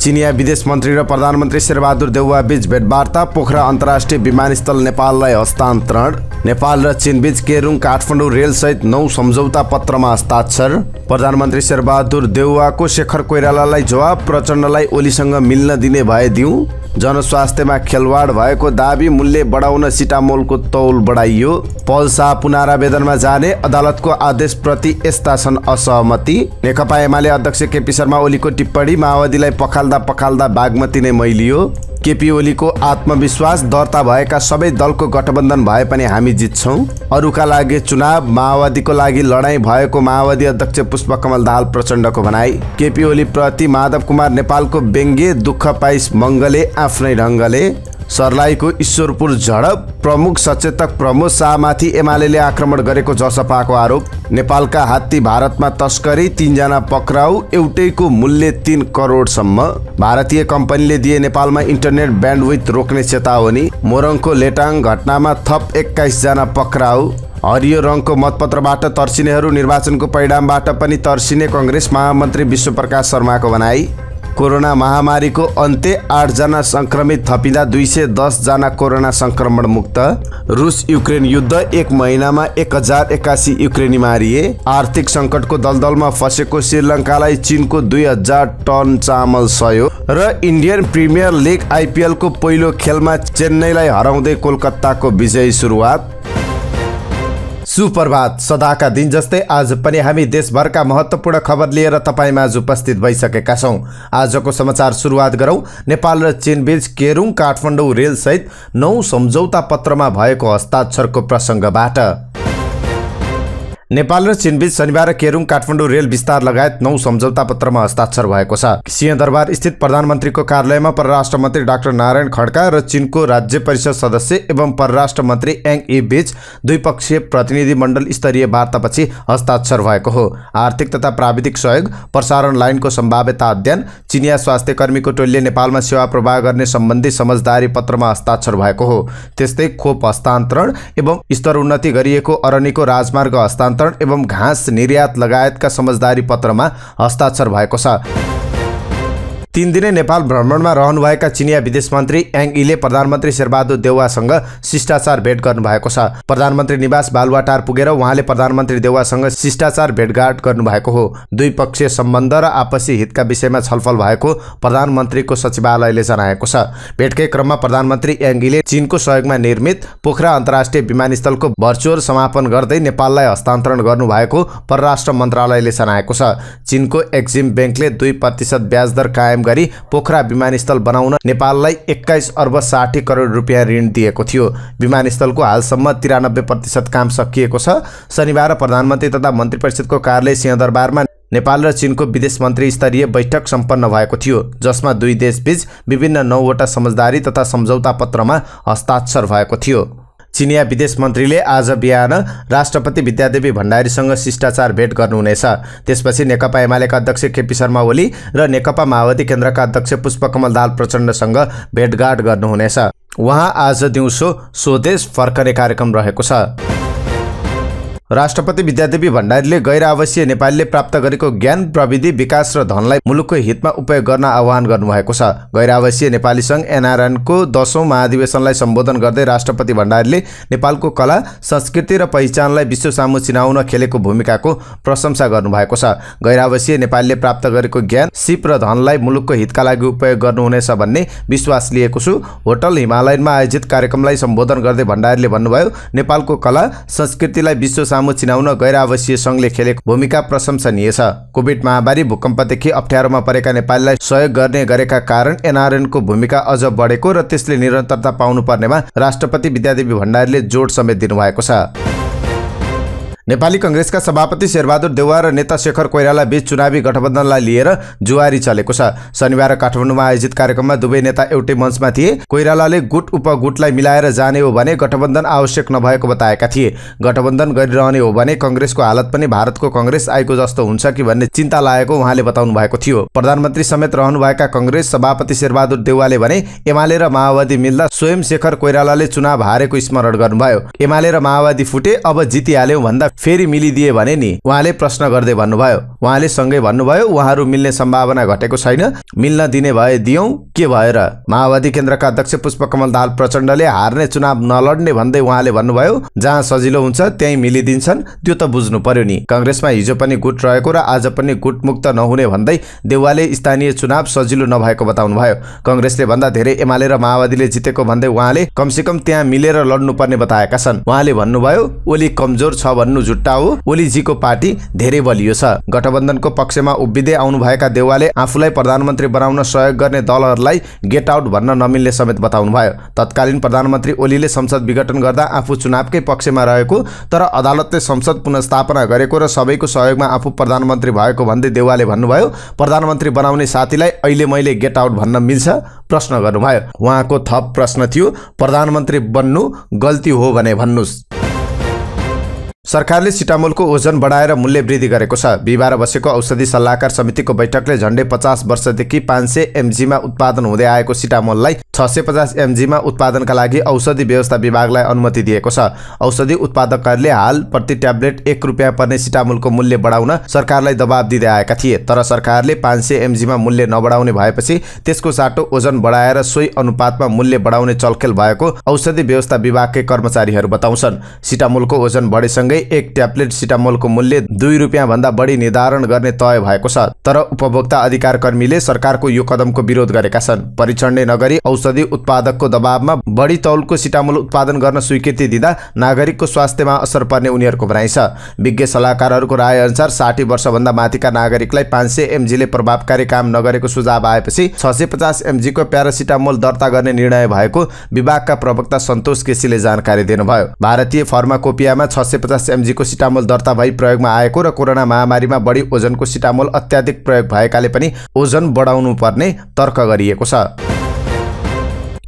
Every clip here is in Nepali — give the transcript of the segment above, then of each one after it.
चिनिया विदेश मन्त्री र प्रधानमन्त्री शेरबहादुर देउवा बीच भेटवार्ता पोखरा अन्तर्राष्ट्रिय विमानस्थल नेपाललाई हस्तान्तरण नेपाल र चीनबीच केरुङ काठमाडौँ सहित नौ सम्झौता पत्रमा हस्ताक्षर प्रधानमन्त्री शेरबहादुर देउवाको शेखर कोइरालालाई जवाब प्रचण्डलाई ओलीसँग मिल्न दिने भए दिउँ जनस्वास्थ्यमा खेलवाड भएको दावी मूल्य बढाउन सिटामोलको तौल बढाइयो पल्सा पुनरावेदनमा जाने अदालतको आदेशप्रति यस्ता छन् असहमति नेकपा एमाले अध्यक्ष केपी शर्मा ओलीको टिप्पणी माओवादीलाई पखाल्दा पखाल्दा बागमती नै मैलियो केपी ओलीको आत्मविश्वास दर्ता भएका सबै दलको गठबन्धन भए पनि हामी जित्छौँ अरूका लागि चुनाव माओवादीको लागि लडाईँ भएको माओवादी अध्यक्ष पुष्पकमल दाहाल प्रचण्डको भनाई केपी ओली प्रति माधव कुमार नेपालको व्यङ्ग्य दुःख पाइस मङ्गले आफ्नै ढङ्गले सर्लाहीको ईश्वरपुर झडप प्रमुख सचेतक प्रमोद शाहमाथि एमाले आक्रमण गरेको जसपाको आरोप नेपालका हात्ती भारतमा तस्करी तिनजना पक्राउ एउटैको मूल्य तिन करोडसम्म भारतीय कम्पनीले दिए नेपालमा इन्टरनेट ब्यान्डविथ रोक्ने चेतावनी मोरङको लेटाङ घटनामा थप एक्काइसजना पक्राउ हरियो रङको मतपत्रबाट तर्सिनेहरू निर्वाचनको परिणामबाट पनि तर्सिने कङ्ग्रेस महामन्त्री विश्वप्रकाश शर्माको भनाई कोरोना महामारीको अन्त्य आठजना सङ्क्रमित थपिँदा दुई सय दसजना कोरोना सङ्क्रमण मुक्त रुस युक्रेन युद्ध एक महिनामा एक हजार एकासी युक्रेनी मारिए आर्थिक सङ्कटको दलदलमा फँसेको श्रीलङ्कालाई चिनको दुई हजार टन चामल सहयोग र इन्डियन प्रिमियर लिग आइपिएलको पहिलो खेलमा चेन्नईलाई हराउँदै कोलकाताको विजयी सुरुवात सुप्रभात सदाका दिन जस्तै आज पनि हामी देशभरका महत्त्वपूर्ण खबर लिएर तपाईँमा आज उपस्थित भइसकेका छौँ आजको समाचार सुरुवात गरौँ नेपाल र चिनबीच केरुङ काठमाडौँ रेलसहित नौ सम्झौता पत्रमा भएको हस्ताक्षरको प्रसङ्गबाट नेपाल र चीनबीच शनिबार केरुङ काठमाडौँ रेल विस्तार लगायत नौ सम्झौता पत्रमा हस्ताक्षर भएको छ सिंहदरबार स्थित प्रधानमन्त्रीको कार्यालयमा परराष्ट्र मन्त्री डाक्टर नारायण खड्का र चीनको राज्य परिषद सदस्य एवं परराष्ट्र मन्त्री एङ ए बीच द्विपक्षीय प्रतिनिधिमण्डल स्तरीय वार्तापछि हस्ताक्षर भएको हो आर्थिक तथा प्राविधिक सहयोग प्रसारण लाइनको सम्भाव्यता अध्ययन चिनिया स्वास्थ्य कर्मीको टोलीले नेपालमा सेवा प्रवाह गर्ने सम्बन्धी समझदारी पत्रमा हस्ताक्षर भएको हो त्यस्तै खोप हस्तान्तरण एवं स्तर उन्नति गरिएको अरणीको राजमार्ग हस्तान्तरण हस्तान्तरण एवं घाँस निर्यात लगायतका समझदारी पत्रमा हस्ताक्षर भएको छ तीन दिने नेपाल भ्रमणमा रहनुभएका चिनिया विदेश मन्त्री याङ इले प्रधानमन्त्री शेरबहादुर देउवासँग शिष्टाचार भेट गर्नुभएको छ प्रधानमन्त्री निवास बालुवाटार पुगेर उहाँले प्रधानमन्त्री देउवासँग शिष्टाचार भेटघाट गर्नुभएको हो द्विपक्षीय सम्बन्ध र आपसी हितका विषयमा छलफल भएको प्रधानमन्त्रीको सचिवालयले जनाएको छ भेटकै क्रममा प्रधानमन्त्री इले चीनको सहयोगमा निर्मित पोखरा अन्तर्राष्ट्रिय विमानस्थलको भर्चुअल समापन गर्दै नेपाललाई हस्तान्तरण गर्नुभएको परराष्ट्र मन्त्रालयले जनाएको छ चीनको एक्जिम ब्याङ्कले दुई प्रतिशत ब्याजदर कायम कायम गरी पोखरा विमानस्थल बनाउन नेपाललाई एक्काइस अर्ब साठी करोड रुपियाँ ऋण दिएको थियो विमानस्थलको हालसम्म तिरानब्बे प्रतिशत काम सकिएको छ शनिबार प्रधानमन्त्री तथा मन्त्री परिषदको कार्यालय सिंहदरबारमा नेपाल र चिनको विदेश मन्त्री स्तरीय बैठक सम्पन्न भएको थियो जसमा दुई देशबीच विभिन्न नौवटा समझदारी तथा सम्झौता पत्रमा हस्ताक्षर भएको थियो चिनिया विदेश मन्त्रीले आज बिहान राष्ट्रपति विद्यादेवी भण्डारीसँग शिष्टाचार भेट गर्नुहुनेछ त्यसपछि नेकपा एमालेका अध्यक्ष केपी शर्मा ओली र नेकपा माओवादी केन्द्रका अध्यक्ष पुष्पकमल दाल प्रचण्डसँग भेटघाट गर्नुहुनेछ उहाँ आज दिउँसो स्वदेश फर्कने कार्यक्रम रहेको छ राष्ट्रपति विद्यादेवी भण्डारीले गैर आवासीय नेपालीले प्राप्त गरेको ज्ञान प्रविधि विकास र धनलाई मुलुकको हितमा उपयोग गर्न आह्वान गर्नुभएको छ गैर आवासीय नेपाली सङ्घ एनआरएनको दसौँ महाधिवेशनलाई सम्बोधन गर्दै राष्ट्रपति भण्डारीले नेपालको कला संस्कृति र पहिचानलाई विश्व सामु चिनाउन खेलेको भूमिकाको प्रशंसा गर्नुभएको छ गैर आवासीय नेपालीले प्राप्त गरेको ज्ञान सिप र धनलाई मुलुकको हितका लागि उपयोग गर्नुहुनेछ भन्ने विश्वास लिएको छु होटल हिमालयनमा आयोजित कार्यक्रमलाई सम्बोधन गर्दै भण्डारीले भन्नुभयो नेपालको कला संस्कृतिलाई विश्व लामो चिनाउन गैर आवासीय सङ्घले खेलेको भूमिका प्रशंसनीय छ कोभिड महामारी भूकम्पदेखि अप्ठ्यारोमा परेका नेपालीलाई सहयोग गर्ने गरेका कारण एनआरएनको भूमिका अझ बढेको र त्यसले निरन्तरता पाउनुपर्नेमा राष्ट्रपति विद्यादेवी भण्डारीले जोड समेत दिनुभएको छ नेपाली कङ्ग्रेसका सभापति शेरबहादुर देउवा र नेता शेखर कोइराला बीच चुनावी गठबन्धनलाई लिएर जुवारी चलेको छ शनिबार काठमाडौँमा आयोजित कार्यक्रममा दुवै नेता एउटै मञ्चमा थिए कोइरालाले गुट उपगुटलाई मिलाएर जाने हो भने गठबन्धन आवश्यक नभएको बताएका थिए गठबन्धन गरिरहने हो भने कङ्ग्रेसको हालत पनि भारतको कङ्ग्रेस आएको जस्तो हुन्छ कि भन्ने चिन्ता लागेको उहाँले बताउनु भएको थियो प्रधानमन्त्री समेत रहनुभएका कङ्ग्रेस सभापति शेरबहादुर देउवाले भने एमाले र माओवादी मिल्दा स्वयं शेखर कोइरालाले चुनाव हारेको स्मरण गर्नुभयो एमाले र माओवादी फुटे अब जितिहाल्यौँ भन्दा फेरि मिलिदिए भने नि उहाँले प्रश्न गर्दै भन्नुभयो उहाँले सँगै भन्नुभयो उहाँहरू मिल्ने सम्भावना घटेको छैन मिल्न दिने भए दियौ के भएर माओवादी केन्द्रका अध्यक्ष पुष्पकमल दाहाल प्रचण्डले हार्ने चुनाव नलड्ने भन्दै उहाँले भन्नुभयो जहाँ सजिलो हुन्छ त्यहीँ मिलिदिन्छन् त्यो त बुझ्नु पर्यो नि कङ्ग्रेसमा हिजो पनि गुट रहेको र आज पनि गुटमुक्त नहुने भन्दै देउवाले स्थानीय चुनाव सजिलो नभएको बताउनुभयो कङ्ग्रेसले भन्दा धेरै एमाले र माओवादीले जितेको भन्दै उहाँले कमसेकम त्यहाँ मिलेर लड्नुपर्ने बताएका छन् उहाँले भन्नुभयो ओली कमजोर छ भन्नु जुट्टा हो ओलीजीको पार्टी धेरै बलियो छ गठबन्धनको पक्षमा उभिँदै आउनुभएका देवालले आफूलाई प्रधानमन्त्री बनाउन सहयोग गर्ने दलहरूलाई गेट आउट भन्न नमिल्ने समेत बताउनु भयो तत्कालीन प्रधानमन्त्री ओलीले संसद विघटन गर्दा आफू चुनावकै पक्षमा रहेको तर अदालतले संसद पुनस्थापना गरेको र सबैको सहयोगमा आफू प्रधानमन्त्री भएको भन्दै देउवाले भन्नुभयो प्रधानमन्त्री बनाउने साथीलाई अहिले मैले गेट आउट भन्न मिल्छ प्रश्न गर्नुभयो उहाँको थप प्रश्न थियो प्रधानमन्त्री बन्नु गल्ती हो भने भन्नुहोस् सरकारले सिटामोलको ओजन बढाएर मूल्य वृद्धि गरेको छ बिहिबार बसेको औषधि सल्लाहकार समितिको बैठकले झण्डै पचास वर्षदेखि पाँच सय एमजीमा उत्पादन हुँदै आएको सिटामोललाई छ सय पचास एमजीमा उत्पादनका लागि औषधि व्यवस्था विभागलाई अनुमति दिएको छ औषधि उत्पादकहरूले हाल प्रति ट्याब्लेट एक रुपियाँ पर्ने सिटामोलको मूल्य बढाउन सरकारलाई दबाब दिँदै आएका थिए तर सरकारले पाँच सय एमजीमा मूल्य नबढाउने भएपछि त्यसको साटो ओजन बढाएर सोही अनुपातमा मूल्य बढाउने चलखेल भएको औषधि व्यवस्था विभागकै कर्मचारीहरू बताउँछन् सिटामोलको ओजन बढेसँग सँगै एक ट्याब्लेट सिटामोलको मूल्य दुई रुपियाँ भन्दा बढी निर्धारण गर्ने तय भएको छ तर उपभोक्ता अधिकार कर्मीले सरकारको यो कदमको विरोध गरेका छन् परीक्षण नै नगरी औषधि उत्पादकको दबावमा बढी तौलको सिटामोल उत्पादन गर्न स्वीकृति दिँदा नागरिकको स्वास्थ्यमा असर पर्ने उनीहरूको भनाइ छ विज्ञ सल्लाहकारहरूको राय अनुसार साठी वर्षभन्दा माथिका नागरिकलाई पाँच सय एमजीले प्रभावकारी काम नगरेको सुझाव आएपछि छ सय पचास एमजीको प्यारासिटामोल दर्ता गर्ने निर्णय भएको विभागका प्रवक्ता सन्तोष केसीले जानकारी दिनुभयो भारतीय फर्माकोपियामा छ सय पचास पचास एमजीको सिटामोल दर्ता भई प्रयोगमा आएको र कोरोना महामारीमा बढी ओजनको सिटामोल अत्याधिक प्रयोग भएकाले पनि ओजन बढाउनु पर्ने तर्क गरिएको छ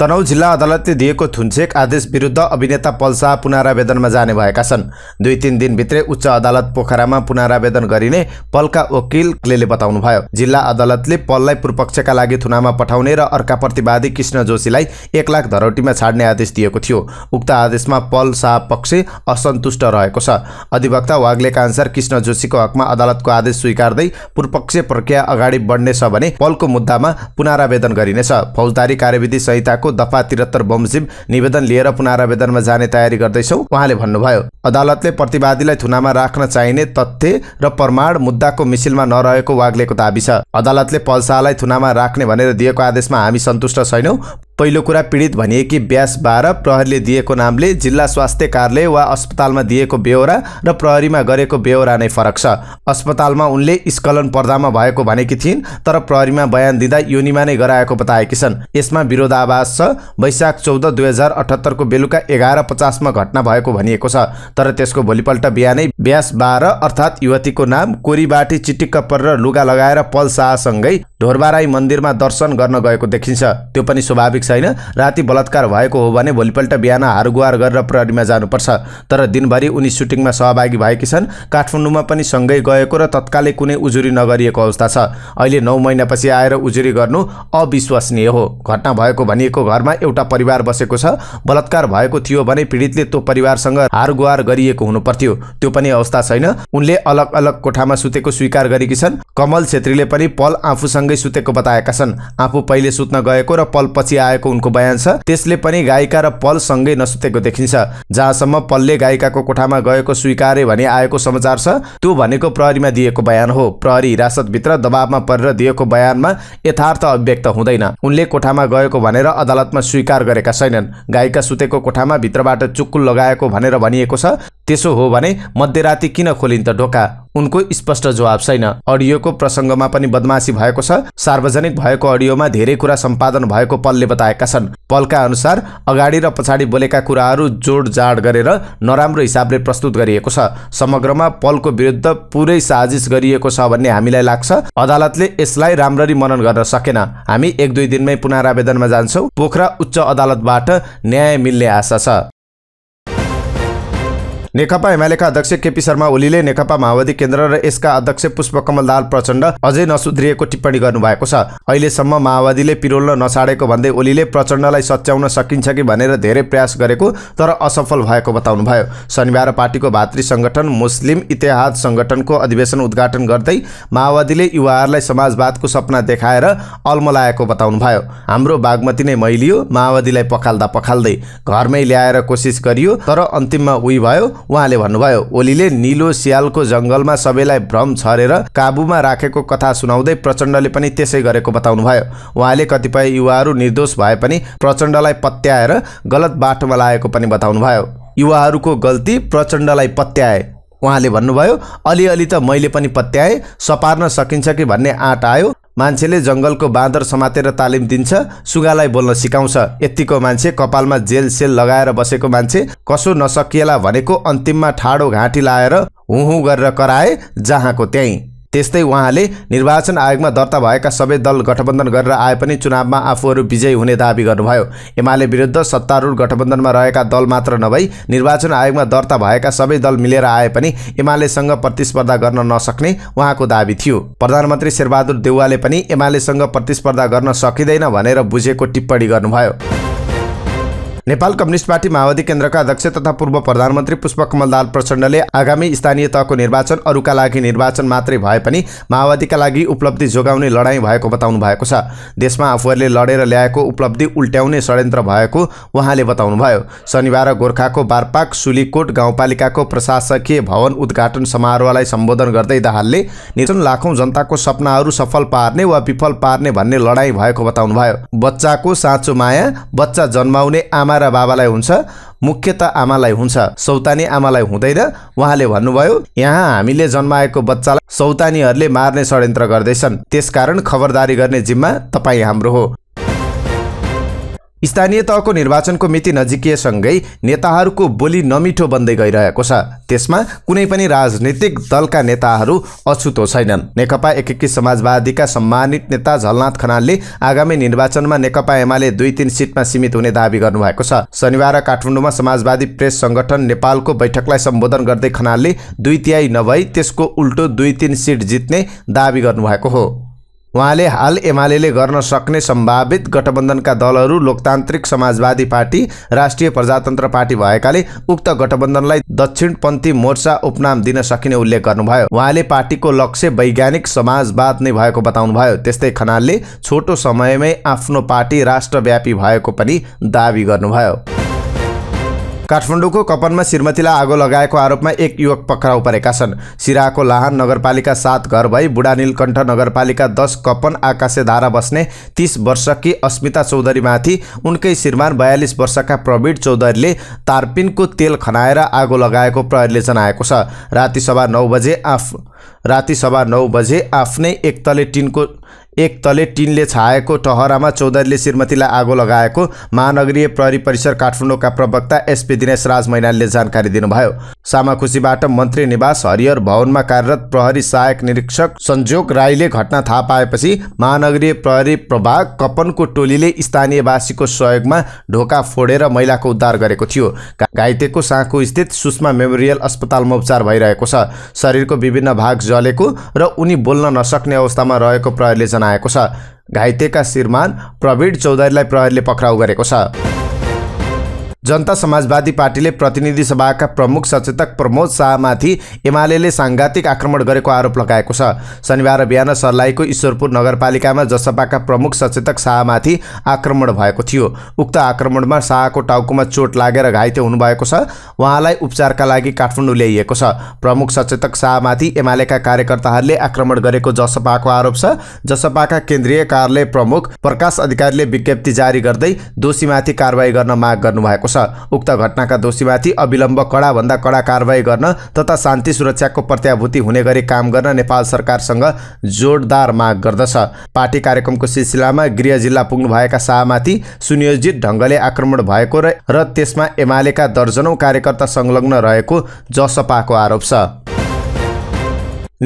तनहु जिल्ला अदालतले दिएको थुन्सेक आदेश विरुद्ध अभिनेता पल्सा पुनरावेदनमा जाने भएका छन् दुई तिन दिनभित्रै उच्च अदालत पोखरामा पुनरावेदन गरिने पलका वकिल क्लेले बताउनुभयो जिल्ला अदालतले पललाई पूर्वपक्षका लागि थुनामा पठाउने र अर्का प्रतिवादी कृष्ण जोशीलाई एक लाख धरोटीमा छाड्ने आदेश दिएको थियो उक्त आदेशमा पल शाह पक्ष असन्तुष्ट रहेको छ अधिवक्ता वाग्लेका अनुसार कृष्ण जोशीको हकमा अदालतको आदेश स्वीकार्दै पूर्वपक्ष प्रक्रिया अगाडि बढ्नेछ भने पलको मुद्दामा पुनरावेदन गरिनेछ फौजदारी कार्यविधि संहिताको दफा त्रिहत्तर बमोजिम निवेदन लिएर पुनरावेदनमा जाने तयारी गर्दैछौँ उहाँले भन्नुभयो अदालतले प्रतिवादीलाई थुनामा राख्न चाहिने तथ्य र प्रमाण मुद्दाको मिसिलमा नरहेको वाग्लेको दावी छ अदालतले पल्सालाई थुनामा राख्ने भनेर दिएको आदेशमा हामी सन्तुष्ट छैनौँ पहिलो कुरा पीडित भनिएकी ब्यास बाह्र प्रहरीले दिएको नामले जिल्ला स्वास्थ्य कार्यालय वा अस्पतालमा दिएको बेहोरा र प्रहरीमा गरेको बेहोरा नै फरक छ अस्पतालमा उनले स्कलन पर्दामा भएको भनेकी थिइन् तर प्रहरीमा बयान दिँदा योनिमा नै गराएको बताएकी छन् यसमा विरोधाभास छ वैशाख चौध दुई हजार अठहत्तरको बेलुका एघार पचासमा घटना भएको भनिएको छ तर त्यसको भोलिपल्ट बिहानै ब्यास बाह्र अर्थात् युवतीको नाम कोरीबाटी चिटिक्क परेर लुगा लगाएर पल शाहसँगै ढोरबाराई मन्दिरमा दर्शन गर्न गएको देखिन्छ त्यो पनि स्वाभाविक छ छैन राति बलात्कार भएको हो भने भोलिपल्ट बिहान हारगुहार गरेर प्रहरीमा जानुपर्छ तर दिनभरि उनी सुटिङमा सहभागी भएकी छन् काठमाडौँमा पनि सँगै गएको र तत्कालै कुनै उजुरी नगरिएको अवस्था छ अहिले नौ महिनापछि आएर उजुरी गर्नु अविश्वसनीय हो घटना भएको भनिएको घरमा एउटा परिवार बसेको छ बलात्कार भएको थियो भने पीडितले त्यो परिवारसँग हारगुहार गरिएको हुनुपर्थ्यो त्यो पनि अवस्था छैन उनले अलग अलग कोठामा सुतेको स्वीकार गरेकी छन् कमल छेत्रीले पनि पल आफूसँगै सुतेको बताएका छन् आफू पहिले सुत्न गएको र पल पछि आएको उनको बयान छ त्यसले पनि गायिका र पल सँगै नसुतेको देखिन्छ जहाँसम्म पलले गायिकाको कोठामा गएको स्वीकारे भने आएको समाचार छ त्यो भनेको प्रहरीमा दिएको बयान हो प्रहरी हिरासतभित्र दबावमा परेर दिएको बयानमा यथार्थ अभिव्यक्त हुँदैन उनले कोठामा गएको भनेर अदालतमा स्वीकार गरेका छैनन् गायिका सुतेको कोठामा भित्रबाट चुक्कुल लगाएको भनेर भनिएको छ त्यसो हो भने मध्यराति किन खोलिन् त ढोका उनको स्पष्ट जवाब छैन अडियोको प्रसङ्गमा पनि बदमासी भएको छ सार्वजनिक भएको अडियोमा धेरै कुरा सम्पादन भएको पलले बताएका छन् पलका अनुसार अगाडि र पछाडि बोलेका कुराहरू जोडजाड गरेर नराम्रो हिसाबले प्रस्तुत गरिएको छ समग्रमा पलको विरुद्ध पुरै साजिस गरिएको छ भन्ने हामीलाई लाग्छ अदालतले यसलाई राम्ररी मनन गर्न सकेन हामी एक दुई दिनमै पुनरावेदनमा जान्छौँ पोखरा उच्च अदालतबाट न्याय मिल्ने आशा छ नेकपा एमालेका अध्यक्ष केपी शर्मा ओलीले नेकपा माओवादी केन्द्र र यसका अध्यक्ष पुष्पकमल दाल प्रचण्ड अझै नसुध्रिएको टिप्पणी गर्नुभएको छ अहिलेसम्म माओवादीले पिरोल्न नसाडेको भन्दै ओलीले प्रचण्डलाई सच्याउन सकिन्छ कि भनेर धेरै प्रयास गरेको तर असफल भएको बताउनुभयो शनिबार पार्टीको भातृ संगठन मुस्लिम इतिहाद संगठनको अधिवेशन उद्घाटन गर्दै माओवादीले युवाहरूलाई समाजवादको सपना देखाएर अल्मलाएको भयो हाम्रो बागमती नै मैलियो माओवादीलाई पखाल्दा पखाल्दै घरमै ल्याएर कोसिस गरियो तर अन्तिममा उही भयो उहाँले भन्नुभयो ओलीले निलो सियालको जङ्गलमा सबैलाई भ्रम छरेर काबुमा राखेको कथा सुनाउँदै प्रचण्डले पनि त्यसै गरेको बताउनुभयो उहाँले कतिपय युवाहरू निर्दोष भए पनि प्रचण्डलाई पत्याएर गलत बाटोमा लागेको पनि बताउनुभयो युवाहरूको गल्ती प्रचण्डलाई पत्याए उहाँले भन्नुभयो अलिअलि त मैले पनि पत्याएँ सपार्न सकिन्छ कि भन्ने आँट आयो मान्छेले जङ्गलको बाँदर समातेर तालिम दिन्छ सुगालाई बोल्न सिकाउँछ यत्तिको मान्छे कपालमा जेल सेल लगाएर बसेको मान्छे कसो नसकिएला भनेको अन्तिममा ठाडो घाँटी लाएर हुँ हुँ गरेर कराए जहाँको त्यहीँ त्यस्तै उहाँले निर्वाचन आयोगमा दर्ता भएका सबै दल गठबन्धन गरेर आए पनि चुनावमा आफूहरू विजयी हुने दावी गर्नुभयो एमाले विरुद्ध सत्तारूढ गठबन्धनमा रहेका दल मात्र नभई निर्वाचन आयोगमा दर्ता भएका सबै दल मिलेर आए पनि एमालेसँग प्रतिस्पर्धा गर्न नसक्ने उहाँको दावी थियो प्रधानमन्त्री शेरबहादुर देउवाले पनि एमालेसँग प्रतिस्पर्धा गर्न सकिँदैन भनेर बुझेको टिप्पणी गर्नुभयो नेपाल कम्युनिस्ट पार्टी माओवादी केन्द्रका अध्यक्ष तथा पूर्व प्रधानमन्त्री पुष्पकमल दाल प्रचण्डले आगामी स्थानीय तहको निर्वाचन अरूका लागि निर्वाचन मात्रै भए पनि माओवादीका लागि उपलब्धि जोगाउने लडाईँ भएको बताउनु भएको छ देशमा आफूहरूले लडेर ल्याएको उपलब्धि उल्ट्याउने षड्यन्त्र भएको उहाँले बताउनुभयो शनिबार गोर्खाको बारपाक सुलीकोट गाउँपालिकाको प्रशासकीय भवन उद्घाटन समारोहलाई सम्बोधन गर्दै दाहालले निर्जन लाखौँ जनताको सपनाहरू सफल पार्ने वा विफल पार्ने भन्ने लडाईँ भएको बताउनुभयो बच्चाको साँचो माया बच्चा जन्माउने आमा आमा र बाबालाई हुन्छ मुख्य त आमालाई हुन्छ सौतानी आमालाई हुँदैन उहाँले भन्नुभयो यहाँ हामीले जन्माएको बच्चालाई सौतानीहरूले मार्ने षड्यन्त्र गर्दैछन् त्यसकारण खबरदारी गर्ने जिम्मा तपाईँ हाम्रो हो स्थानीय तहको निर्वाचनको मिति नजिकिएसँगै नेताहरूको बोली नमिठो बन्दै गइरहेको छ त्यसमा कुनै पनि राजनीतिक दलका नेताहरू अछुतो छैनन् नेकपा एकीकृत समाजवादीका सम्मानित नेता झलनाथ खनालले आगामी निर्वाचनमा नेकपा एमाले दुई तिन सिटमा सीमित हुने दावी गर्नुभएको छ शनिबार काठमाडौँमा समाजवादी प्रेस सङ्गठन नेपालको बैठकलाई सम्बोधन गर्दै खनालले दुई तिहाई नभई त्यसको उल्टो दुई तिन सिट जित्ने दावी गर्नुभएको हो उहाँले हाल एमाले गर्न सक्ने सम्भावित गठबन्धनका दलहरू लोकतान्त्रिक समाजवादी पार्टी राष्ट्रिय प्रजातन्त्र पार्टी भएकाले उक्त गठबन्धनलाई दक्षिणपन्थी मोर्चा उपनाम दिन सकिने उल्लेख गर्नुभयो उहाँले पार्टीको लक्ष्य वैज्ञानिक समाजवाद नै भएको बताउनुभयो त्यस्तै खनालले छोटो समयमै आफ्नो पार्टी राष्ट्रव्यापी भएको पनि दावी गर्नुभयो काठमाडौँको कपनमा श्रीमतीलाई आगो लगाएको आरोपमा एक युवक पक्राउ परेका छन् सिराको लाहान नगरपालिका सात घर भई बुढा नीलकण्ठ नगरपालिका दस कपन आकाशे धारा बस्ने तीस वर्षकी अस्मिता चौधरीमाथि उनकै श्रीमान बयालिस वर्षका प्रवीण चौधरीले तारपिनको तेल खनाएर आगो लगाएको प्रहरीले जनाएको छ राति सभा नौ बजे आफ राति सभा नौ बजे आफ्नै एकतले टिनको एक तले टिनले छाएको टहरामा चौधरीले श्रीमतीलाई आगो लगाएको महानगरीय प्रहरी परिसर काठमाडौँका प्रवक्ता एसपी दिनेश राज मैनालले जानकारी दिनुभयो सामाखुसीबाट मन्त्री निवास हरिहर भवनमा कार्यरत प्रहरी सहायक निरीक्षक संजोग राईले घटना थाहा पाएपछि महानगरीय प्रहरी प्रभाग कपनको टोलीले स्थानीयवासीको सहयोगमा ढोका फोडेर महिलाको उद्धार गरेको थियो घाइतेको साँखु स्थित सुषमा मेमोरियल अस्पतालमा उपचार भइरहेको छ शरीरको विभिन्न भाग जलेको र उनी बोल्न नसक्ने अवस्थामा रहेको प्रहरीले जनाएको छ घाइतेका श्रीमान प्रवीण चौधरीलाई प्रहरीले पक्राउ गरेको छ जनता समाजवादी पार्टीले प्रतिनिधि सभाका प्रमुख सचेतक प्रमोद शाहमाथि एमाले साङ्घातिक आक्रमण गरेको आरोप लगाएको छ शनिबार बिहान सर्लाहीको ईश्वरपुर नगरपालिकामा जसपाका प्रमुख सचेतक शाहमाथि आक्रमण भएको थियो उक्त आक्रमणमा शाहको टाउकोमा चोट लागेर घाइते हुनुभएको छ उहाँलाई उपचारका लागि काठमाडौँ ल्याइएको छ प्रमुख सचेतक शाहमाथि एमालेका कार्यकर्ताहरूले आक्रमण गरेको जसपाको आरोप छ जसपाका केन्द्रीय कार्यालय प्रमुख प्रकाश अधिकारीले विज्ञप्ति जारी गर्दै दोषीमाथि कारवाही गर्न माग गर्नुभएको छ छ उक्त घटनाका दोषीमाथि अविलम्ब कडाभन्दा कडा कारवाही गर्न तथा शान्ति सुरक्षाको प्रत्याभूति हुने गरी काम गर्न नेपाल सरकारसँग जोडदार माग गर्दछ पार्टी कार्यक्रमको सिलसिलामा गृह जिल्ला पुग्नुभएका शाहमाथि सुनियोजित ढङ्गले आक्रमण भएको र त्यसमा एमालेका दर्जनौँ कार्यकर्ता संलग्न रहेको जसपाको आरोप छ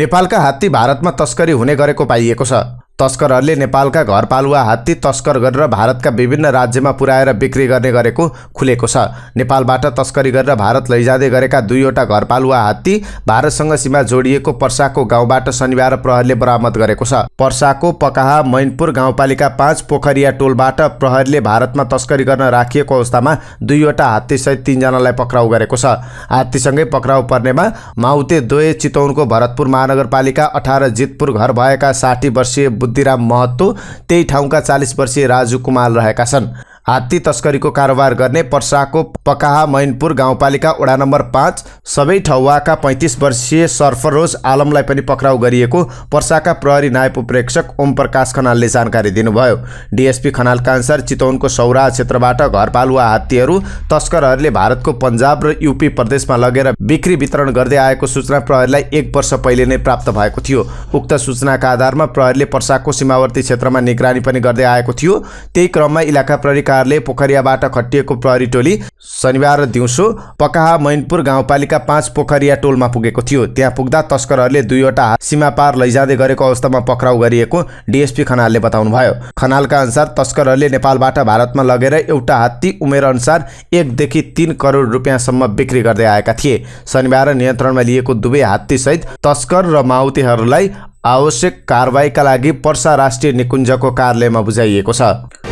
नेपालका हात्ती भारतमा तस्करी हुने गरेको पाइएको छ तस्करहरूले नेपालका घरपालुवा हात्ती तस्कर गरेर भारतका विभिन्न राज्यमा पुर्याएर बिक्री गर्ने गरेको खुलेको छ नेपालबाट तस्करी गरेर भारत लैजाँदै गरेका दुईवटा घरपालुवा हात्ती भारतसँग सीमा जोडिएको पर्साको गाउँबाट शनिबार प्रहरले बरामद गरेको छ पर्साको पकाहा मैनपुर गाउँपालिका पाँच पोखरिया टोलबाट प्रहरीले भारतमा तस्करी गर्न राखिएको अवस्थामा दुईवटा हात्तीसहित तिनजनालाई पक्राउ गरेको छ हात्तीसँगै पक्राउ पर्नेमा माउते दोए चितौनको भरतपुर महानगरपालिका अठार जितपुर घर भएका साठी वर्षीय बुद्धिराम महत्तो त्यही ठाउँका चालिस वर्षीय राजु कुमार रहेका छन् हात्ती तस्करीको कारोबार गर्ने पर्साको पकाहा मैनपुर गाउँपालिका वडा नम्बर पाँच सबै ठौवाका पैँतिस वर्षीय सर्फरोज आलमलाई पनि पक्राउ गरिएको पर्साका प्रहरी नायब उपेक्षक ओम प्रकाश खनालले जानकारी दिनुभयो डिएसपी खनालका अनुसार चितवनको सौरा क्षेत्रबाट घरपालुवा हात्तीहरू तस्करहरूले भारतको पन्जाब र युपी प्रदेशमा लगेर बिक्री वितरण गर्दै आएको सूचना प्रहरीलाई एक वर्ष पहिले नै प्राप्त भएको थियो उक्त सूचनाका आधारमा प्रहरीले पर्साको सीमावर्ती क्षेत्रमा निगरानी पनि गर्दै आएको थियो त्यही क्रममा इलाका प्रहरीका सरकारले पोखरियाबाट खटिएको प्रहरी टोली शनिबार दिउँसो पकाहा मैनपुर गाउँपालिका पाँच पोखरिया टोलमा पुगेको थियो त्यहाँ पुग्दा तस्करहरूले दुईवटा सीमा पार लैजाँदै गरेको अवस्थामा पक्राउ गरिएको डिएसपी खनालले बताउनुभयो खनालका अनुसार तस्करहरूले नेपालबाट भारतमा लगेर एउटा हात्ती उमेर अनुसार एकदेखि तिन करोड रुपियाँसम्म बिक्री गर्दै आएका थिए शनिबार नियन्त्रणमा लिएको दुवै हात्तीसहित तस्कर र माउतीहरूलाई आवश्यक कारवाहीका लागि पर्सा राष्ट्रिय निकुञ्जको कार्यालयमा बुझाइएको छ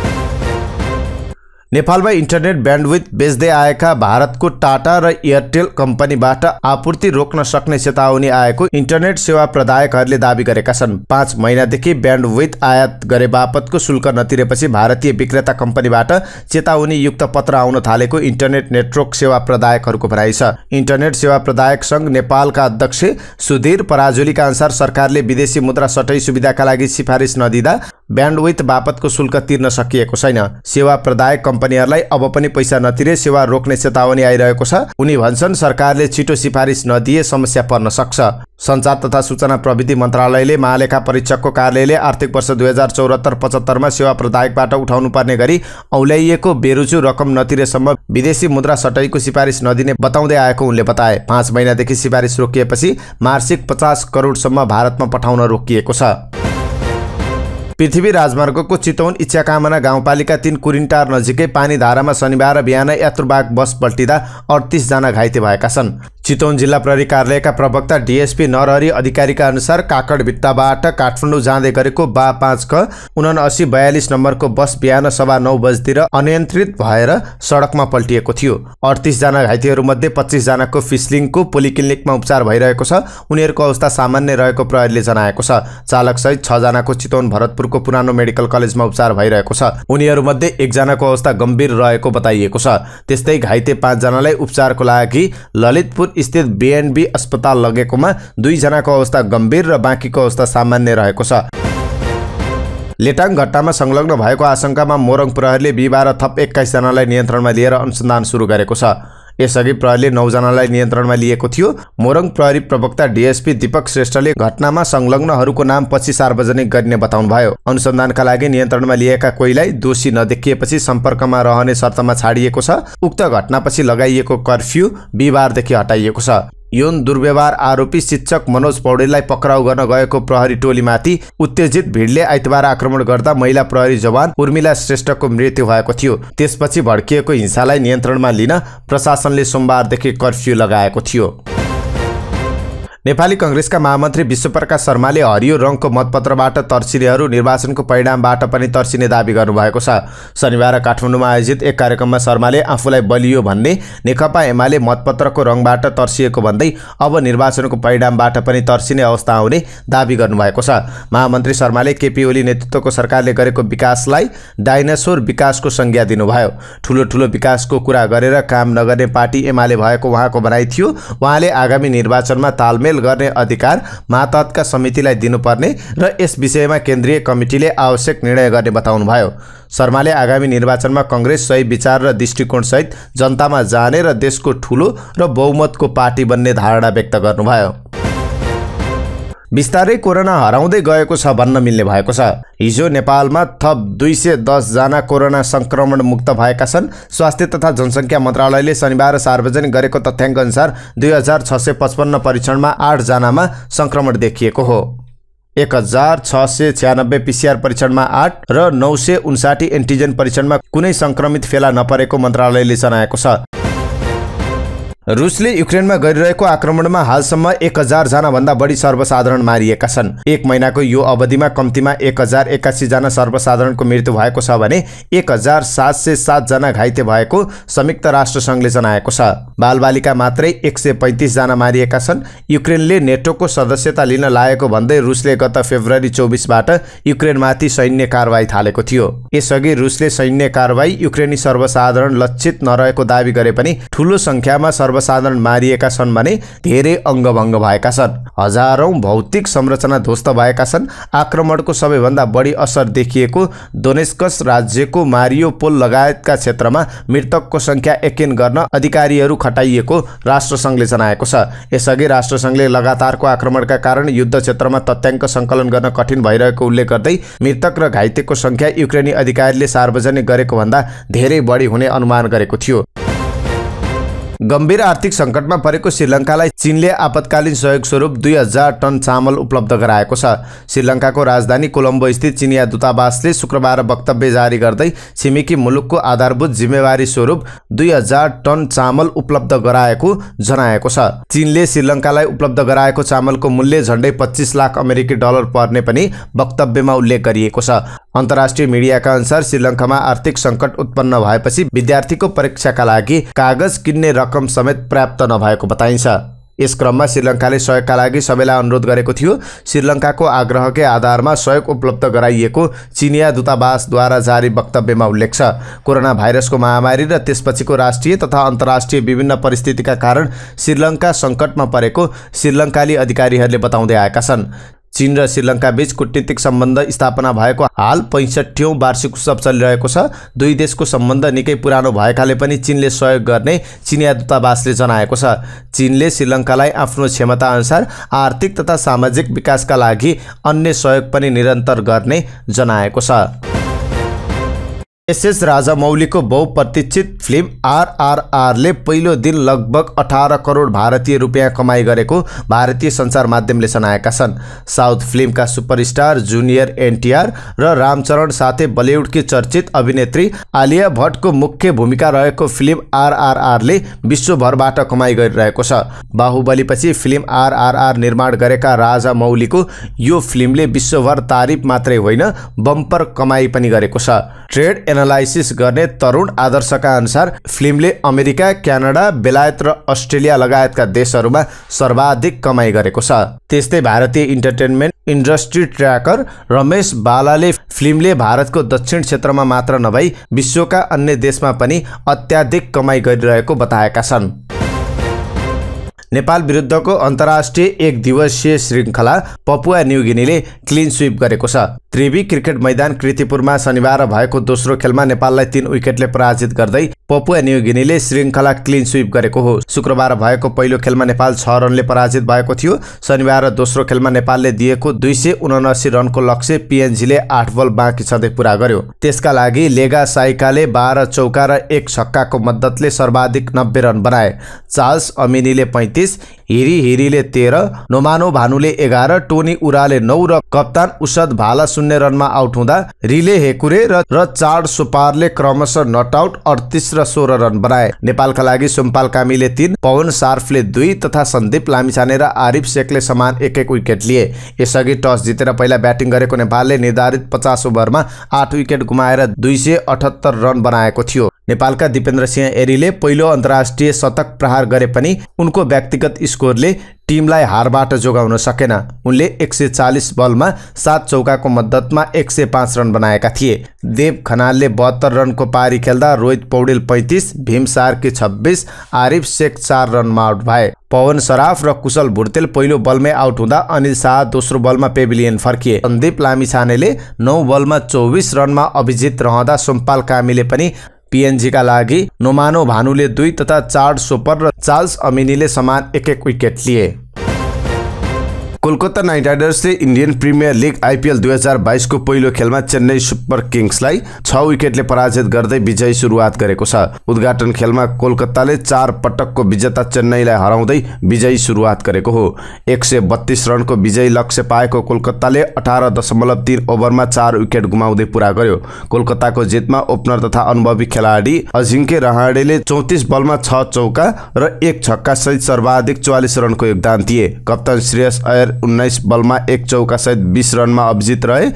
नेपालमा इन्टरनेट ब्यान्डविथ बेच्दै आएका भारतको टाटा र एयरटेल कम्पनीबाट आपूर्ति रोक्न सक्ने चेतावनी आएको इन्टरनेट सेवा प्रदायकहरूले दावी गरेका छन् पाँच महिनादेखि ब्यान्डविथ आयात गरे बापतको शुल्क नतिरेपछि भारतीय विक्रेता कम्पनीबाट चेतावनी युक्त पत्र आउन थालेको इन्टरनेट नेटवर्क सेवा प्रदायकहरूको भनाइ छ इन्टरनेट सेवा प्रदायक सङ्घ नेपालका अध्यक्ष सुधीर पराजुलीका अनुसार सरकारले विदेशी मुद्रा सटै सुविधाका लागि सिफारिस नदिँदा ब्यान्डविथ बापतको शुल्क तिर्न सकिएको छैन सेवा प्रदायक कम्पनीहरूलाई अब पनि पैसा नतिरे सेवा रोक्ने चेतावनी आइरहेको छ उनी भन्छन् सरकारले छिटो सिफारिस नदिए समस्या पर्न सक्छ सञ्चार तथा सूचना प्रविधि मन्त्रालयले महालेखा परीक्षकको कार्यालयले आर्थिक वर्ष दुई हजार चौरात्तर पचहत्तरमा सेवा प्रदायकबाट उठाउनुपर्ने गरी औल्याइएको बेरुजु रकम नतिरेसम्म विदेशी मुद्रा सटाईको सिफारिस नदिने बताउँदै आएको उनले बताए पाँच महिनादेखि सिफारिस रोकिएपछि मार्षिक पचास करोडसम्म भारतमा पठाउन रोकिएको छ पृथ्वी राजमार्गको चितौन इच्छाकामना गाउँपालिका तिन कुरिन्टार नजिकै धारामा शनिबार बिहान यात्रुबाग बस पल्टिँदा अडतिसजना घाइते भएका छन् चितौन जिल्ला प्रहरी कार्यालयका प्रवक्ता डिएसपी नरहरी अधिकारीका अनुसार काकड भित्ताबाट काठमाडौँ जाँदै गरेको बा पाँच क उनासी बयालिस नम्बरको बस बिहान सभा नौ बजीतिर अनियन्त्रित भएर सडकमा पल्टिएको थियो अडतिसजना घाइतेहरूमध्ये पच्चिसजनाको फिसलिङको पोलिक्लिनिकमा उपचार भइरहेको छ उनीहरूको अवस्था सामान्य रहेको प्रहरीले जनाएको छ चालकसहित छजनाको चितौन भरतपुरको पुरानो मेडिकल कलेजमा उपचार भइरहेको छ उनीहरूमध्ये एकजनाको अवस्था गम्भीर रहेको बताइएको छ त्यस्तै घाइते पाँचजनालाई उपचारको लागि ललितपुर स्थित बिएनबी अस्पताल लगेकोमा दुईजनाको अवस्था गम्भीर र बाँकीको अवस्था सामान्य रहेको छ लेटाङ घटनामा संलग्न भएको आशंकामा मोरङ प्रहरीले बिहिबार थप एक्काइसजनालाई नियन्त्रणमा लिएर अनुसन्धान सुरु गरेको छ यसअघि प्रहरीले नौजनालाई नियन्त्रणमा लिएको थियो मोरङ प्रहरी प्रवक्ता डिएसपी दीपक श्रेष्ठले घटनामा संलग्नहरूको नाम पछि सार्वजनिक गरिने बताउनुभयो अनुसन्धानका लागि नियन्त्रणमा लिएका कोहीलाई दोषी नदेखिएपछि सम्पर्कमा रहने शर्तमा छाडिएको छ उक्त घटनापछि लगाइएको कर्फ्यू बिहिबारदेखि हटाइएको छ यौन दुर्व्यवहार आरोपी शिक्षक मनोज पौडेललाई पक्राउ गर्न गएको प्रहरी टोलीमाथि उत्तेजित भिडले आइतबार आक्रमण गर्दा महिला प्रहरी जवान उर्मिला श्रेष्ठको मृत्यु भएको थियो त्यसपछि भड्किएको हिंसालाई नियन्त्रणमा लिन प्रशासनले सोमबारदेखि कर्फ्यू लगाएको थियो नेपाली कङ्ग्रेसका महामन्त्री विश्वप्रकाश शर्माले हरियो रङको मतपत्रबाट तर्सिनेहरू निर्वाचनको परिणामबाट पनि तर्सिने दावी गर्नुभएको छ शनिबार काठमाडौँमा आयोजित एक कार्यक्रममा शर्माले आफूलाई बलियो भन्ने नेकपा एमाले मतपत्रको रङबाट तर्सिएको भन्दै अब निर्वाचनको परिणामबाट पनि तर्सिने अवस्था आउने दावी गर्नुभएको छ महामन्त्री शर्माले केपी ओली नेतृत्वको सरकारले गरेको विकासलाई डाइनासोर विकासको संज्ञा दिनुभयो ठुलो ठुलो विकासको कुरा गरेर काम नगर्ने पार्टी एमाले भएको उहाँको भनाइ थियो उहाँले आगामी निर्वाचनमा तालमेल गर्ने अधिकार मातहतका समितिलाई दिनुपर्ने र यस विषयमा केन्द्रीय कमिटीले आवश्यक निर्णय गर्ने बताउनुभयो शर्माले आगामी निर्वाचनमा कङ्ग्रेस सही विचार र दृष्टिकोणसहित जनतामा जाने र देशको ठुलो र बहुमतको पार्टी बन्ने धारणा व्यक्त गर्नुभयो बिस्तारै कोरोना हराउँदै गएको छ भन्न मिल्ने भएको छ हिजो नेपालमा थप दुई सय दसजना कोरोना सङ्क्रमण मुक्त भएका छन् स्वास्थ्य तथा जनसङ्ख्या मन्त्रालयले शनिबार सार्वजनिक गरेको तथ्याङ्क अनुसार दुई हजार छ सय पचपन्न परीक्षणमा आठजनामा सङ्क्रमण देखिएको हो एक हजार छ सय छ्यानब्बे पिसिआर परीक्षणमा आठ र नौ सय उन्साठी एन्टिजेन परीक्षणमा कुनै सङ्क्रमित फेला नपरेको मन्त्रालयले जनाएको छ रुसले युक्रेनमा गरिरहेको आक्रमणमा हालसम्म एक भन्दा बढी सर्वसाधारण मारिएका छन् एक महिनाको यो अवधिमा कम्तीमा एक हजार एक्कासीजना सर्वसाधारणको मृत्यु भएको छ भने एक हजार सात सय सातजना घाइते भएको संयुक्त राष्ट्रसङ्घले जनाएको छ बालबालिका मात्रै एक सय पैँतिसजना मारिएका छन् युक्रेनले नेटोको सदस्यता लिन लागेको भन्दै रुसले गत फेब्रुअरी चौबिसबाट युक्रेनमाथि सैन्य कारवाही थालेको थियो यसअघि रुसले सैन्य कारवाही युक्रेनी सर्वसाधारण लक्षित नरहेको दावी गरे पनि ठूलो सङ्ख्यामा सर्वसाधारण मारिएका छन् भने धेरै अङ्गभङ्ग भएका छन् हजारौँ भौतिक संरचना ध्वस्त भएका छन् आक्रमणको सबैभन्दा बढी असर देखिएको दोनेस्कस राज्यको मारियो पोल लगायतका क्षेत्रमा मृतकको सङ्ख्या एकेन गर्न अधिकारीहरू खटाइएको राष्ट्रसङ्घले जनाएको छ यसअघि राष्ट्रसङ्घले लगातारको आक्रमणका कारण युद्ध क्षेत्रमा तथ्याङ्क सङ्कलन गर्न कठिन भइरहेको उल्लेख गर्दै मृतक र घाइतेको सङ्ख्या युक्रेनी अधिकारीले सार्वजनिक गरेको भन्दा धेरै बढी हुने अनुमान गरेको थियो गम्भीर आर्थिक सङ्कटमा परेको श्रीलङ्कालाई चिनले आपतकालीन सहयोग स्वरूप दुई हजार टन चामल उपलब्ध गराएको छ श्रीलङ्काको राजधानी कोलम्बो स्थित चिनिया दूतावासले शुक्रबार वक्तव्य जारी गर्दै छिमेकी मुलुकको आधारभूत जिम्मेवारी स्वरूप दुई हजार टन चामल उपलब्ध गराएको जनाएको छ चिनले श्रीलङ्कालाई उपलब्ध गराएको चामलको मूल्य झन्डै पच्चिस लाख अमेरिकी डलर पर्ने पनि वक्तव्यमा उल्लेख गरिएको छ अन्तर्राष्ट्रिय मिडियाका अनुसार श्रीलङ्कामा आर्थिक सङ्कट उत्पन्न भएपछि विद्यार्थीको परीक्षाका लागि कागज किन्ने रकम समेत प्राप्त नभएको बताइन्छ यस क्रममा श्रीलङ्काले सहयोगका लागि सबैलाई अनुरोध गरेको थियो श्रीलङ्काको आग्रहकै आधारमा सहयोग उपलब्ध गराइएको चिनिया दूतावासद्वारा जारी वक्तव्यमा उल्लेख छ कोरोना भाइरसको महामारी र त्यसपछिको राष्ट्रिय तथा अन्तर्राष्ट्रिय विभिन्न परिस्थितिका कारण श्रीलङ्का सङ्कटमा परेको श्रीलङ्काली अधिकारीहरूले बताउँदै आएका छन् चीन र श्रीलङ्का बीच कुटनीतिक सम्बन्ध स्थापना भएको हाल पैँसठौँ वार्षिक उत्सव चलिरहेको छ दुई देशको सम्बन्ध निकै पुरानो भएकाले पनि चीनले सहयोग गर्ने चिनिया दूतावासले जनाएको छ चीनले श्रीलङ्कालाई आफ्नो क्षमताअनुसार आर्थिक तथा सामाजिक विकासका लागि अन्य सहयोग पनि निरन्तर गर्ने जनाएको छ एसएस राजामौलीको बहुप्रतीक्षित फिल्म आरआरआरले पहिलो दिन लगभग अठार करोड भारतीय रुपियाँ कमाई गरेको भारतीय सञ्चार माध्यमले सनाएका छन् साउथ फिल्मका सुपरस्टार जुनियर एनटिआर र रामचरण साथै बलिउडकी चर्चित अभिनेत्री आलिया भट्टको मुख्य भूमिका रहेको फिल्म आरआरआरले विश्वभरबाट कमाइ गरिरहेको छ बाहुबलीपछि फिल्म आरआरआर निर्माण गरेका राजा मौलीको यो फिल्मले विश्वभर तारिफ मात्रै होइन बम्पर कमाई पनि गरेको छ ट्रेड एनालाइसिस गर्ने तरुण आदर्शका अनुसार फिल्मले अमेरिका क्यानाडा बेलायत र अस्ट्रेलिया लगायतका देशहरूमा सर्वाधिक कमाई गरेको छ त्यस्तै भारतीय इन्टरटेनमेन्ट इन्डस्ट्री ट्र्याकर रमेश बालाले फिल्मले भारतको दक्षिण क्षेत्रमा मात्र नभई विश्वका अन्य देशमा पनि अत्याधिक कमाई गरिरहेको बताएका छन् नेपाल विरुद्धको अन्तर्राष्ट्रिय एक दिवसीय श्रृङ्खला पपुवा न्युगिनीले क्लिन स्विप गरेको छ त्रिवी क्रिकेट मैदान कृतिपुरमा शनिबार भएको दोस्रो खेलमा नेपाललाई तीन विकेटले पराजित गर्दै पपुवा न्युगिनीले श्रृङ्खला क्लिन स्विप गरेको हो शुक्रबार भएको पहिलो खेलमा नेपाल छ रनले पराजित भएको थियो शनिबार दोस्रो खेलमा नेपालले दिएको दुई सय उनासी रनको लक्ष्य पिएनजीले आठ बल बाँकी छँदै पूरा गर्यो त्यसका लागि लेगा साइकाले बाह्र चौका र एक छक्काको मद्दतले सर्वाधिक नब्बे रन बनाए चार्ल्स अमिनीले पैँतिस हिरी हिरीले तेह्र नोमानो भानुले एघार टोनी उराले नौ र कप्तान उसद भाला शून्य रनमा आउट हुँदा रिले हेकुरे र चार सुपारले क्रमशः नट आउट अडतिस र सोह्र रन बनाए नेपालका लागि सुम्पाल कामीले तीन पवन सार्फले दुई तथा सन्दीप लामिछाने र आरिफ शेखले समान एक एक विकेट लिए यसअघि टस जितेर पहिला ब्याटिङ गरेको नेपालले निर्धारित पचास ओभरमा आठ विकेट गुमाएर दुई सय अठहत्तर रन बनाएको थियो नेपालका दिपेन्द्र सिंह एरीले पहिलो अन्तर्राष्ट्रिय शतक प्रहार गरे पनि उनको व्यक्तिगत स्कोरले टिमलाई हारबाट जोगाउन सकेन उनले एक सय चालिस बलमा सात चौकाको मद्दतमा एक सय पाँच रन बनाएका थिए देव खनालले बहत्तर रनको पारी खेल्दा रोहित पौडेल पैँतिस भीम सार्की छब्बिस आरिफ शेख चार रनमा आउट भए पवन सराफ र कुशल भुर्तेल पहिलो बलमै आउट हुँदा अनिल शाह दोस्रो बलमा पेभिलियन फर्किए सन्दीप लामिछानेले नौ बलमा चौबिस रनमा अभिजित रहँदा सोमपाल कामीले पनि पिएनजीका लागि नोमानो भानुले दुई तथा चार्ड सोपर र चार्ल्स अमिनीले समान एक एक विकेट लिए कोलकाता नाइट राइडर्सले इन्डियन प्रिमियर लिग आइपिएल दुई हजार बाइसको पहिलो खेलमा चेन्नई सुपर किङ्सलाई छ विकेटले पराजित गर्दै विजय सुरुवात गरेको छ उद्घाटन खेलमा कोलकाताले चार पटकको विजेता चेन्नईलाई हराउँदै विजयी सुरुवात गरेको हो एक सय बत्तीस रनको विजयी लक्ष्य पाएको कोलकाताले अठार दशमलव तिन ओभरमा चार विकेट गुमाउँदै पुरा गर्यो कोलकाताको जितमा ओपनर तथा अनुभवी खेलाडी अझिङ्के रहाडेले चौतिस बलमा छ चौका र एक छक्का सहित सर्वाधिक चौवालिस रनको योगदान दिए कप्तान श्रेयस अयर उन्नाइस बलमा एक सहित बिस रनमा अभिजित रहे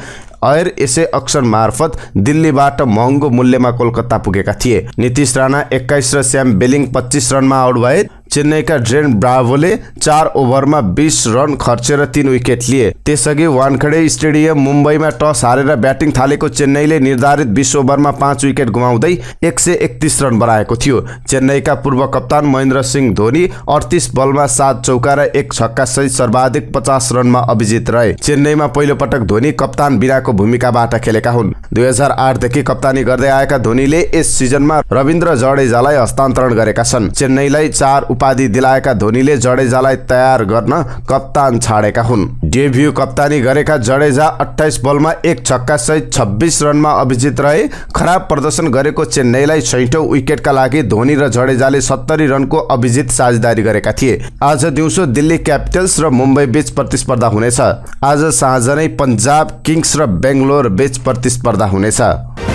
अयर यसै अक्षर मार्फत दिल्लीबाट महँगो मूल्यमा कोलकाता पुगेका थिए नितिश राणा एक्काइस र श्याम बेलिङ पच्चिस रनमा आउट भए चेन्नईका ड्रेन ब्राभोले चार ओभरमा बिस रन खर्चेर तीन विकेट लिए त्यसअघि वानखडे स्टेडियम मुम्बईमा टस हारेर ब्याटिङ थालेको चेन्नईले निर्धारित बिस ओभरमा पाँच विकेट गुमाउँदै एक सय एकतिस रन बनाएको थियो चेन्नईका पूर्व कप्तान महेन्द्र सिंह धोनी अडतिस बलमा सात चौका र एक छक्का सहित सर्वाधिक पचास रनमा अभिजित रहे चेन्नईमा पहिलो पटक धोनी कप्तान बिनाको भूमिकाबाट खेलेका हुन् दुई हजार आठदेखि कप्तानी गर्दै आएका धोनीले यस सिजनमा रविन्द्र जडेजालाई हस्तान्तरण गरेका छन् चेन्नईलाई चार उपाधि दिलाएका धोनीले जडेजालाई तयार गर्न कप्तान छाडेका हुन् डेब्यू कप्तानी गरेका जडेजा अठाइस बलमा एक छक्का सहित छब्बिस रनमा अभिजित रहे खराब प्रदर्शन गरेको चेन्नईलाई छैटौँ विकेटका लागि धोनी र जडेजाले सत्तरी रनको अभिजित साझेदारी गरेका थिए आज दिउँसो दिल्ली क्यापिटल्स र मुम्बई बीच प्रतिस्पर्धा हुनेछ आज साँझ नै पन्जाब किङ्स र बेङ्गलोर बीच प्रतिस्पर्धा हुनेछ